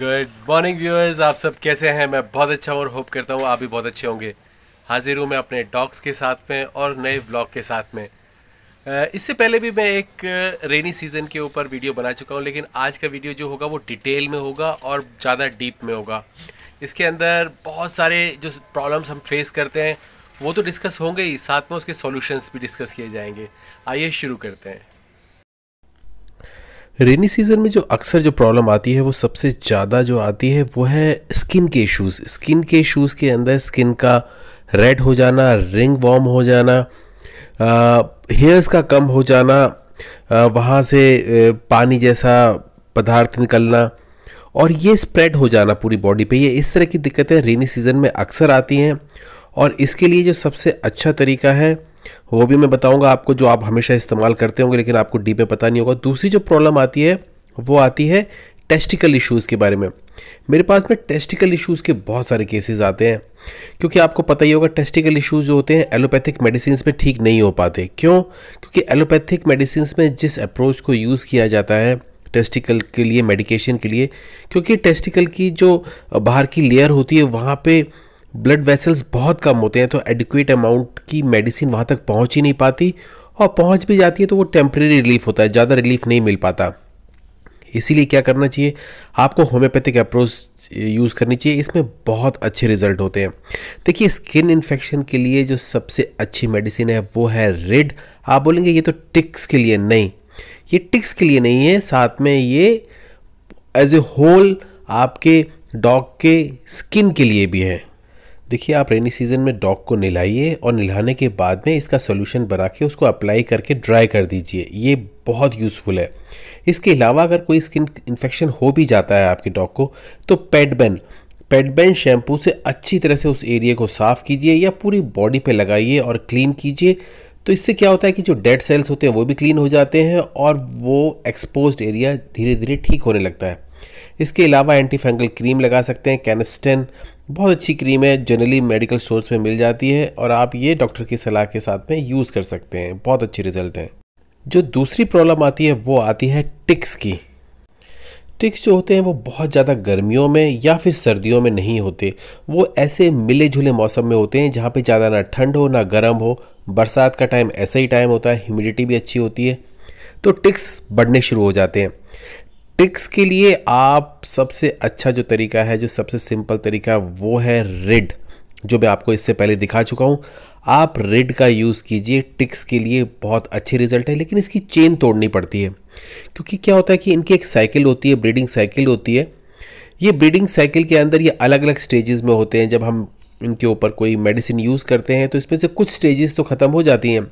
good morning viewers आप सब कैसे हैं मैं बहुत अच्छा और होप करता हूँ आप भी बहुत अच्छे होंगे हाजिर हूँ मैं अपने डॉग्स के साथ में और नए ब्लॉग के साथ में इससे पहले भी मैं एक रेनी सीज़न के ऊपर वीडियो बना चुका हूँ लेकिन आज का वीडियो जो होगा वो डिटेल में होगा और ज़्यादा डीप में होगा इसके अंदर बहुत सारे जो प्रॉब्लम्स हम फेस करते हैं वो तो डिस्कस होंगे ही साथ में उसके सॉल्यूशंस भी डिस्कस किए जाएंगे आइए शुरू करते हैं रेनी सीज़न में जो अक्सर जो प्रॉब्लम आती है वो सबसे ज़्यादा जो आती है वो है स्किन के इशूज़ स्किन के इशूज़ के अंदर स्किन का रेड हो जाना रिंग वॉर्म हो जाना हेयर्स का कम हो जाना आ, वहाँ से पानी जैसा पदार्थ निकलना और ये स्प्रेड हो जाना पूरी बॉडी पे ये इस तरह की दिक्कतें रेनी सीज़न में अक्सर आती हैं और इसके लिए जो सबसे अच्छा तरीका है वो भी मैं बताऊंगा आपको जो आप हमेशा इस्तेमाल करते होंगे लेकिन आपको डी पे पता नहीं होगा दूसरी जो प्रॉब्लम आती है वो आती है टेस्टिकल इश्यूज़ के बारे में मेरे पास में टेस्टिकल इश्यूज़ के बहुत सारे केसेस आते हैं क्योंकि आपको पता ही होगा टेस्टिकल इश्यूज़ जो होते हैं एलोपैथिक मेडिसिन में ठीक नहीं हो पाते क्यों क्योंकि एलोपैथिक मेडिसिन में जिस अप्रोच को यूज़ किया जाता है टेस्टिकल के लिए मेडिकेशन के लिए क्योंकि टेस्टिकल की जो बाहर की लेयर होती है वहाँ पर ब्लड वेसल्स बहुत कम होते हैं तो एडिक्वेट अमाउंट की मेडिसिन वहाँ तक पहुँच ही नहीं पाती और पहुँच भी जाती है तो वो टेम्प्रेरी रिलीफ होता है ज़्यादा रिलीफ नहीं मिल पाता इसीलिए क्या करना चाहिए आपको होम्योपैथिक अप्रोच यूज़ करनी चाहिए इसमें बहुत अच्छे रिजल्ट होते हैं देखिए स्किन इन्फेक्शन के लिए जो सबसे अच्छी मेडिसिन है वो है रेड आप बोलेंगे ये तो टिक्स के लिए नहीं ये टिक्स के लिए नहीं है साथ में ये एज ए होल आपके डॉग के स्किन के लिए भी है देखिए आप रेनी सीजन में डॉग को नहलाइए और नहलाने के बाद में इसका सोल्यूशन बना के उसको अप्लाई करके ड्राई कर दीजिए ये बहुत यूज़फुल है इसके अलावा अगर कोई स्किन इन्फेक्शन हो भी जाता है आपके डॉग को तो पेडबेन पेडबैन शैम्पू से अच्छी तरह से उस एरिया को साफ़ कीजिए या पूरी बॉडी पे लगाइए और क्लीन कीजिए तो इससे क्या होता है कि जो डेड सेल्स होते हैं वो भी क्लीन हो जाते हैं और वो एक्सपोज एरिया धीरे धीरे ठीक होने लगता है इसके अलावा एंटीफेंगल क्रीम लगा सकते हैं कैनस्टेन बहुत अच्छी क्रीम है जनरली मेडिकल स्टोर्स में मिल जाती है और आप ये डॉक्टर की सलाह के साथ में यूज़ कर सकते हैं बहुत अच्छे रिजल्ट हैं जो दूसरी प्रॉब्लम आती है वो आती है टिक्स की टिक्स जो होते हैं वो बहुत ज़्यादा गर्मियों में या फिर सर्दियों में नहीं होते वो ऐसे मिले जुले मौसम में होते हैं जहाँ पे ज़्यादा ना ठंड हो ना गर्म हो बरसात का टाइम ऐसा ही टाइम होता है ह्यूमिडिटी भी अच्छी होती है तो टिक्स बढ़ने शुरू हो जाते हैं ट्रिक्स के लिए आप सबसे अच्छा जो तरीका है जो सबसे सिंपल तरीका वो है रेड जो मैं आपको इससे पहले दिखा चुका हूँ आप रेड का यूज़ कीजिए टिक्स के लिए बहुत अच्छे रिजल्ट है लेकिन इसकी चेन तोड़नी पड़ती है क्योंकि क्या होता है कि इनकी एक साइकिल होती है ब्रीडिंग साइकिल होती है ये ब्रीडिंग साइकिल के अंदर ये अलग अलग स्टेजेस में होते हैं जब हम इनके ऊपर कोई मेडिसिन यूज़ करते हैं तो इसमें से कुछ स्टेजेस तो ख़त्म हो जाती हैं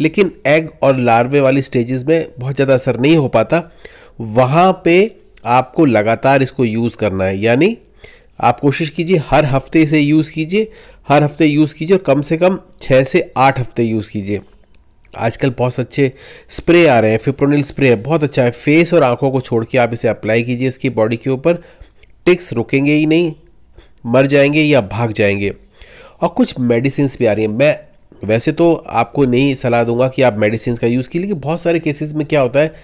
लेकिन एग और लार्वे वाली स्टेजेस में बहुत ज़्यादा असर नहीं हो पाता वहाँ पे आपको लगातार इसको यूज़ करना है यानी आप कोशिश कीजिए हर हफ्ते इसे यूज़ कीजिए हर हफ्ते यूज़ कीजिए और कम से कम छः से आठ हफ्ते यूज़ कीजिए आजकल बहुत अच्छे स्प्रे आ रहे हैं फिप्रोनिल स्प्रे है बहुत अच्छा है फेस और आंखों को छोड़ के आप इसे अप्लाई कीजिए इसकी बॉडी के ऊपर टिक्स रुकेंगे ही नहीं मर जाएंगे या भाग जाएंगे और कुछ मेडिसिन भी आ रही हैं मैं वैसे तो आपको नहीं सलाह दूंगा कि आप मेडिसिन का यूज़ कीजिए लेकिन बहुत सारे केसेस में क्या होता है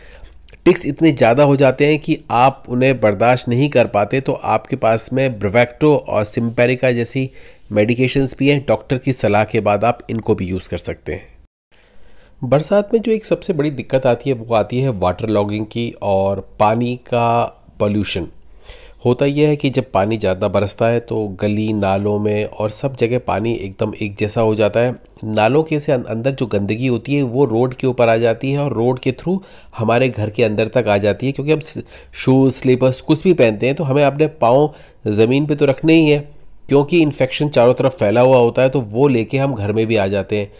टिक्स इतने ज़्यादा हो जाते हैं कि आप उन्हें बर्दाश्त नहीं कर पाते तो आपके पास में ब्रवैक्टो और सिम्पेरिका जैसी मेडिकेशंस भी हैं डॉक्टर की सलाह के बाद आप इनको भी यूज़ कर सकते हैं बरसात में जो एक सबसे बड़ी दिक्कत आती है वो आती है वाटर लॉगिंग की और पानी का पोल्यूशन होता यह है कि जब पानी ज़्यादा बरसता है तो गली नालों में और सब जगह पानी एकदम एक जैसा हो जाता है नालों के से अं-, अंदर जो गंदगी होती है वो रोड के ऊपर आ जाती है और रोड के थ्रू हमारे घर के अंदर तक आ जाती है क्योंकि हम शूज़ स्लीपर्स कुछ भी पहनते हैं तो हमें अपने पाँव ज़मीन पर तो रखने ही है क्योंकि इन्फेक्शन चारों तरफ फैला हुआ होता है तो वो लेके हम घर में भी आ जाते हैं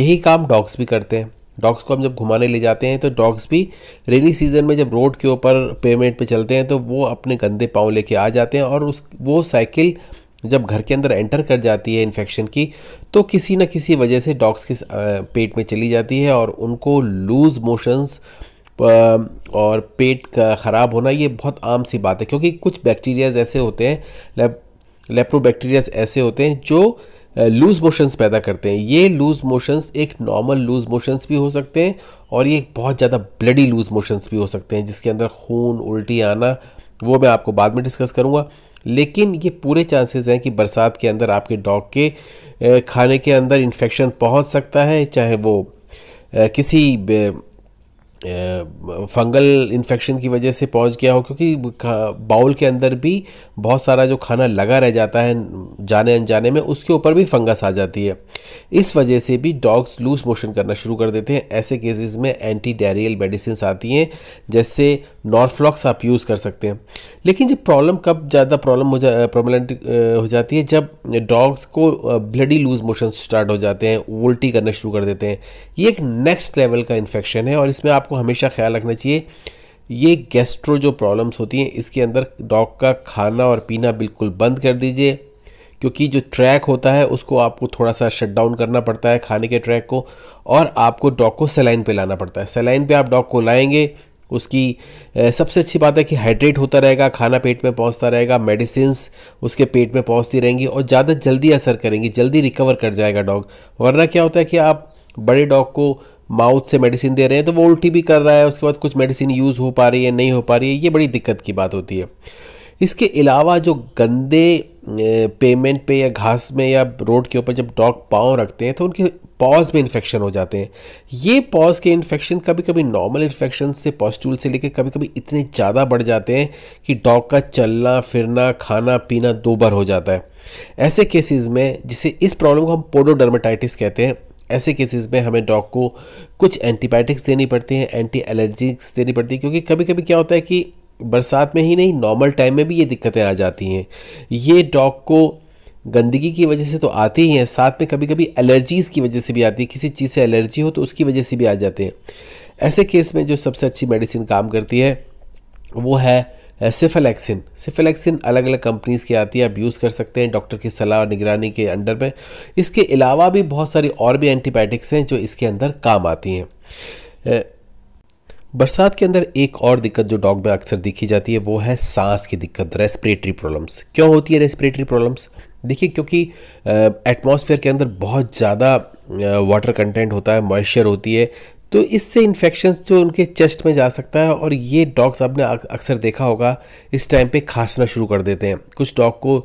यही काम डॉग्स भी करते हैं डॉग्स को हम जब घुमाने ले जाते हैं तो डॉग्स भी रेनी सीज़न में जब रोड के ऊपर पेमेंट पे चलते हैं तो वो अपने गंदे पाँव लेके आ जाते हैं और उस वो साइकिल जब घर के अंदर एंटर कर जाती है इन्फेक्शन की तो किसी न किसी वजह से डॉग्स के पेट में चली जाती है और उनको लूज़ मोशंस और पेट का ख़राब होना ये बहुत आम सी बात है क्योंकि कुछ बैक्टीरियाज ऐसे होते हैं लेप्रो लेप्रोबैक्टीरियाज ऐसे होते हैं जो लूज़ मोशंस पैदा करते हैं ये लूज़ मोशंस एक नॉर्मल लूज़ मोशंस भी हो सकते हैं और ये बहुत ज़्यादा ब्लडी लूज़ मोशंस भी हो सकते हैं जिसके अंदर खून उल्टी आना वो मैं आपको बाद में डिस्कस करूँगा लेकिन ये पूरे चांसेस हैं कि बरसात के अंदर आपके डॉग के खाने के अंदर इन्फेक्शन पहुँच सकता है चाहे वो किसी फंगल इन्फेक्शन की वजह से पहुंच गया हो क्योंकि बाउल के अंदर भी बहुत सारा जो खाना लगा रह जाता है जाने अनजाने में उसके ऊपर भी फंगस आ जाती है इस वजह से भी डॉग्स लूज मोशन करना शुरू कर देते हैं ऐसे केसेस में एंटी डायरियल मेडिसिन आती हैं जैसे नॉर्फ्लॉक्स आप यूज़ कर सकते हैं लेकिन जब प्रॉब्लम कब ज़्यादा प्रॉब्लम हो जा प्रोमलेंट हो जाती है जब डॉग्स को ब्लडी लूज मोशन स्टार्ट हो जाते हैं उल्टी करना शुरू कर देते हैं ये एक नेक्स्ट लेवल का इन्फेक्शन है और इसमें आपको हमेशा ख्याल रखना चाहिए ये गैस्ट्रो जो प्रॉब्लम्स होती हैं इसके अंदर डॉग का खाना और पीना बिल्कुल बंद कर दीजिए क्योंकि जो ट्रैक होता है उसको आपको थोड़ा सा शट डाउन करना पड़ता है खाने के ट्रैक को और आपको डॉग को सेलाइन पे लाना पड़ता है सेलाइन पे आप डॉग को लाएंगे उसकी सबसे अच्छी बात है कि हाइड्रेट होता रहेगा खाना पेट में पहुंचता रहेगा मेडिसिन उसके पेट में पहुंचती रहेंगी और ज़्यादा जल्दी असर करेंगी जल्दी रिकवर कर जाएगा डॉग वरना क्या होता है कि आप बड़े डॉग को माउथ से मेडिसिन दे रहे हैं तो वो उल्टी भी कर रहा है उसके बाद कुछ मेडिसिन यूज़ हो पा रही है नहीं हो पा रही है ये बड़ी दिक्कत की बात होती है इसके अलावा जो गंदे पेमेंट पे या घास में या रोड के ऊपर जब डॉग पाँव रखते हैं तो उनके पॉज में इन्फेक्शन हो जाते हैं ये पॉज के इन्फेक्शन कभी कभी नॉर्मल इन्फेक्शन से पॉस्टूल से लेकर कभी कभी इतने ज़्यादा बढ़ जाते हैं कि डॉग का चलना फिरना खाना पीना दो बार हो जाता है ऐसे केसेस में जिसे इस प्रॉब्लम को हम पोडोडर्माटाइटिस कहते हैं ऐसे केसेस में हमें डॉग को कुछ एंटीबायोटिक्स देनी पड़ती हैं एंटी एलर्जिक्स देनी पड़ती है क्योंकि कभी कभी क्या होता है कि बरसात में ही नहीं नॉर्मल टाइम में भी ये दिक्कतें आ जाती हैं ये डॉग को गंदगी की वजह से तो आती ही हैं साथ में कभी कभी एलर्जीज़ की वजह से भी आती है किसी चीज़ से एलर्जी हो तो उसकी वजह से भी आ जाते हैं ऐसे केस में जो सबसे अच्छी मेडिसिन काम करती है वो है सिफेलेक्सिन सिफेलेक्सिन अलग अलग कंपनीज़ की आती है आप यूज़ कर सकते हैं डॉक्टर की सलाह और निगरानी के अंडर में इसके अलावा भी बहुत सारी और भी एंटीबायोटिक्स हैं जो इसके अंदर काम आती हैं बरसात के अंदर एक और दिक्कत जो डॉग में अक्सर देखी जाती है वो है सांस की दिक्कत रेस्पिरेटरी प्रॉब्लम्स क्यों होती है रेस्पिरेटरी प्रॉब्लम्स देखिए क्योंकि एटमॉस्फेयर के अंदर बहुत ज़्यादा वाटर कंटेंट होता है मॉइस्चर होती है तो इससे इन्फेक्शन जो उनके चेस्ट में जा सकता है और ये डॉग्स आपने अक्सर देखा होगा इस टाइम पे खांसना शुरू कर देते हैं कुछ डॉग को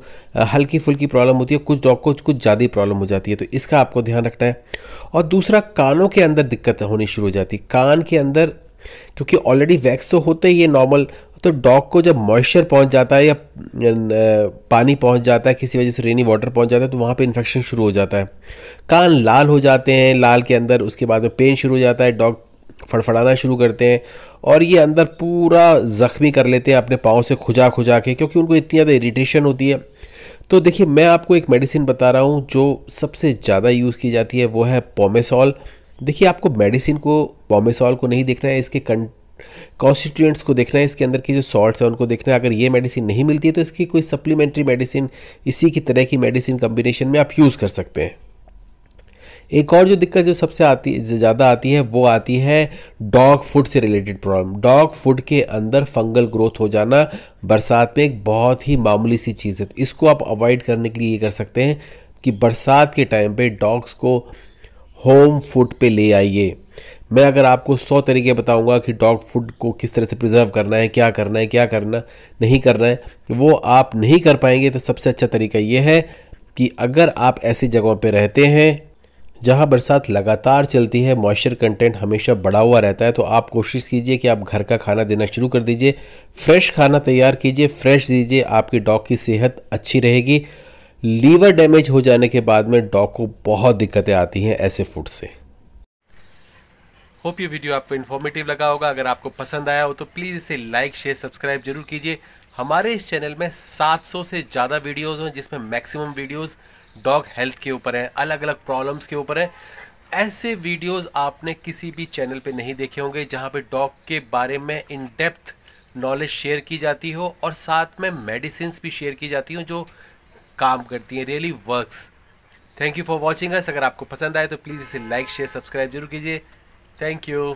हल्की फुल्की प्रॉब्लम होती है कुछ डॉग को कुछ ज़्यादा ही प्रॉब्लम हो जाती है तो इसका आपको ध्यान रखना है और दूसरा कानों के अंदर दिक्कत होनी शुरू हो जाती है कान के अंदर क्योंकि ऑलरेडी वैक्स तो होते ही है नॉर्मल तो डॉग को जब मॉइस्चर पहुंच जाता है या पानी पहुंच जाता है किसी वजह से रेनी वाटर पहुंच जाता है तो वहाँ पे इन्फेक्शन शुरू हो जाता है कान लाल हो जाते हैं लाल के अंदर उसके बाद में पेन शुरू हो जाता है डॉग फड़फड़ाना शुरू करते हैं और ये अंदर पूरा ज़ख्मी कर लेते हैं अपने पाँव से खुजा खुजा के क्योंकि उनको इतनी ज़्यादा इरीटेशन होती है तो देखिए मैं आपको एक मेडिसिन बता रहा हूँ जो सबसे ज़्यादा यूज़ की जाती है वो है पोमेसॉल देखिए आपको मेडिसिन को पॉमेसॉल को नहीं देखना है इसके कं कॉन्स्टिट्यूएंट्स को देखना है इसके अंदर की जो सॉल्ट्स हैं उनको देखना है अगर ये मेडिसिन नहीं मिलती है तो इसकी कोई सप्लीमेंट्री मेडिसिन इसी की तरह की मेडिसिन कम्बिनेशन में आप यूज़ कर सकते हैं एक और जो दिक्कत जो सबसे आती ज़्यादा आती है वो आती है डॉग फूड से रिलेटेड प्रॉब्लम डॉग फूड के अंदर फंगल ग्रोथ हो जाना बरसात में एक बहुत ही मामूली सी चीज़ है इसको आप अवॉइड करने के लिए ये कर सकते हैं कि बरसात के टाइम पे डॉग्स को होम फूड पे ले आइए मैं अगर आपको सौ तरीके बताऊंगा कि डॉग फूड को किस तरह से प्रिजर्व करना है क्या करना है क्या करना नहीं करना है वो आप नहीं कर पाएंगे तो सबसे अच्छा तरीका ये है कि अगर आप ऐसी जगहों पर रहते हैं जहाँ बरसात लगातार चलती है मॉइस्चर कंटेंट हमेशा बढ़ा हुआ रहता है तो आप कोशिश कीजिए कि आप घर का खाना देना शुरू कर दीजिए फ्रेश खाना तैयार कीजिए फ्रेश दीजिए आपके डॉग की सेहत अच्छी रहेगी लीवर डैमेज हो जाने के बाद में डॉग को बहुत दिक्कतें आती हैं ऐसे फूड से होप ये वीडियो आपको इन्फॉर्मेटिव लगा होगा अगर आपको पसंद आया हो तो प्लीज़ इसे लाइक शेयर सब्सक्राइब जरूर कीजिए हमारे इस चैनल में 700 से ज़्यादा वीडियोज़ हैं जिसमें मैक्सिमम वीडियोज़ डॉग हेल्थ के ऊपर हैं अलग अलग प्रॉब्लम्स के ऊपर हैं ऐसे वीडियोज आपने किसी भी चैनल पर नहीं देखे होंगे जहाँ पर डॉग के बारे में इन डेप्थ नॉलेज शेयर की जाती हो और साथ में मेडिसिन भी शेयर की जाती हो जो काम करती हैं really works thank you for watching us अगर आपको पसंद आए तो प्लीज़ इसे लाइक शेयर सब्सक्राइब जरूर कीजिए थैंक यू